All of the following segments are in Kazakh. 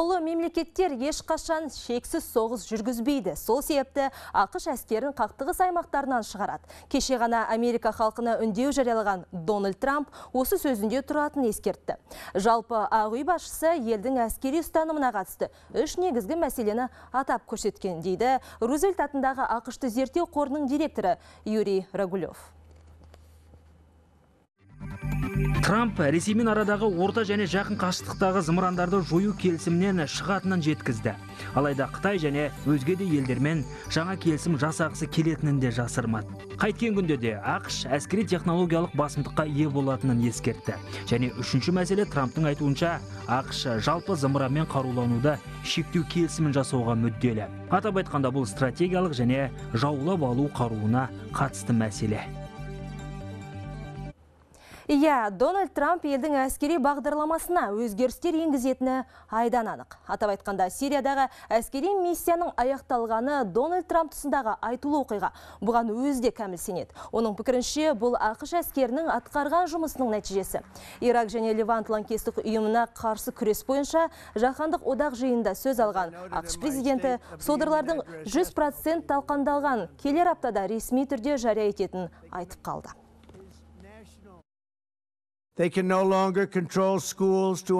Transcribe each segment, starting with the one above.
ұлы мемлекеттер ешқашан шексіз соғыз жүргізбейді. Сол себепті ақыш әскерін қақтығыс аймақтарынан шығарады. Кеше ғана Америка халқына үндеу жариялаған Дональд Трамп осы сөзінде тұратын ескертті. Жалпы ақ башысы елдің әскери ұстанымына қатысты үш негізгі мәселені атап көрсеткен дейді Рузельт атындағы ақышты зерттеу қорының директоры Юрий трамп ресеймен арадағы орта және жақын қашықтықтағы зымырандарды жою келісімінен шығатынын жеткізді алайда қытай және өзге де елдермен жаңа келісім жасағысы келетінін де жасырмады қайткен күнде де ақш әскери технологиялық басымдыққа ие болатынын ескертті және үшінші мәселе трамптың айтуынша ақш жалпы зымыранмен қарулануды шектеу келісімін жасауға мүдделі атап айтқанда бұл стратегиялық және жаулап алу қаруына қатысты мәселе Иә, Дональд Трамп елдің әскери бағдарламасына өзгерістер енгізетіні айдан анық. Атап айтқанда, Сириядағы әскери миссияның аяқталғаны Дональд Трамп тұсындағы айтулы оқиға. Бұған өзі де кәміл сенеді. Оның пікірінше, бұл ақш әскерінің атқарған жұмысының нәтижесі. Ирак және Левант лаңкестік ұйымына қарсы күрес бойынша жаһандық одақ жиынында сөз алған ақш президенті содырлардың 100% талқандалған келер аптада ресми түрде жария ететін айтып қалды. They can no longer control schools to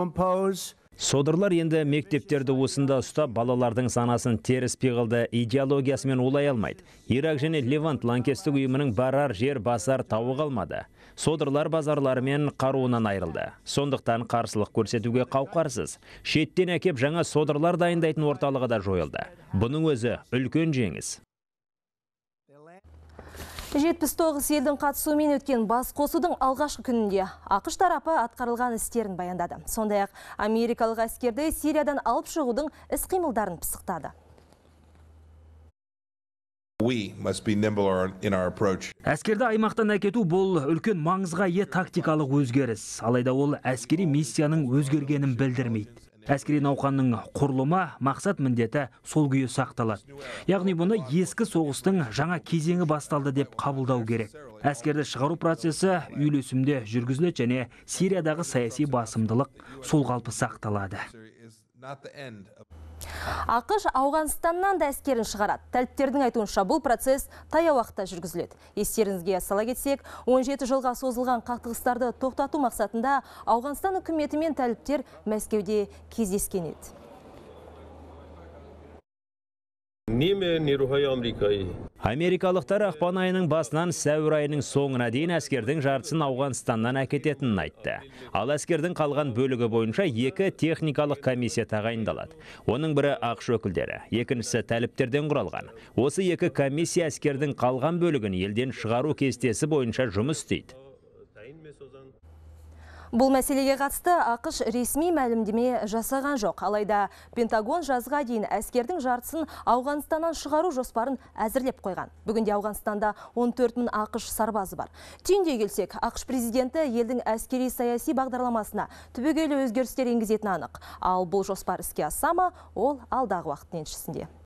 Содырлар енді мектептерді осында ұстап, балалардың санасын теріс пиғылды идеологиясымен олай алмайды. Ирак және Левант ланкестік ұйымының барар жер басар тауы қалмады. Содырлар базарларымен қаруынан айырылды. Сондықтан қарсылық көрсетуге қауқарсыз. Шеттен әкеп жаңа содырлар дайындайтын орталығы да жойылды. Бұның өзі үлкен жеңіс. 79 елдің қатысуымен өткен бас қосудың алғашқы күнінде ақыш тарапы атқарылған істерін баяндады. Сондай-ақ америкалық әскерді Сириядан алып шығудың іс қимылдарын пысықтады. Әскерді аймақтан әкету бұл үлкен маңызға е тактикалық өзгеріс, алайда ол әскери миссияның өзгергенін білдірмейді әскери науқанның құрылымы мақсат міндеті сол күйі сақталады яғни бұны ескі соғыстың жаңа кезеңі басталды деп қабылдау керек әскерді шығару процесі үйлесімде жүргізіледі және сириядағы саяси басымдылық сол қалпы сақталады ақш ауғанстаннан да әскерін шығарады тәліптердің айтуынша бұл процесс таяу уақытта жүргізіледі естеріңізге сала кетсек 17 жылға созылған қақтығыстарды тоқтату мақсатында ауғанстан үкіметі мен тәліптер мәскеуде кездескен еді Америкалықтар ақпан айының басынан сәуір айының соңына дейін әскердің жартысын Ауғанстаннан әкететінін айтты. Ал әскердің қалған бөлігі бойынша екі техникалық комиссия тағайындалады. Оның бірі ақш өкілдері, екіншісі тәліптерден құралған. Осы екі комиссия әскердің қалған бөлігін елден шығару кестесі бойынша жұмыс істейді. Бұл мәселеге қатысты Ақыш ресми мәлімдеме жасаған жоқ. Алайда Пентагон жазға дейін әскердің жартысын Ауғанстаннан шығару жоспарын әзірлеп қойған. Бүгінде Ауғанстанда 14 мың ақш сарбазы бар. Түйінде келсек, ақш президенті елдің әскери саяси бағдарламасына түбегелі өзгерістер енгізетіні анық. Ал бұл жоспар іске асама, ол алдағы уақыттың еншісінде.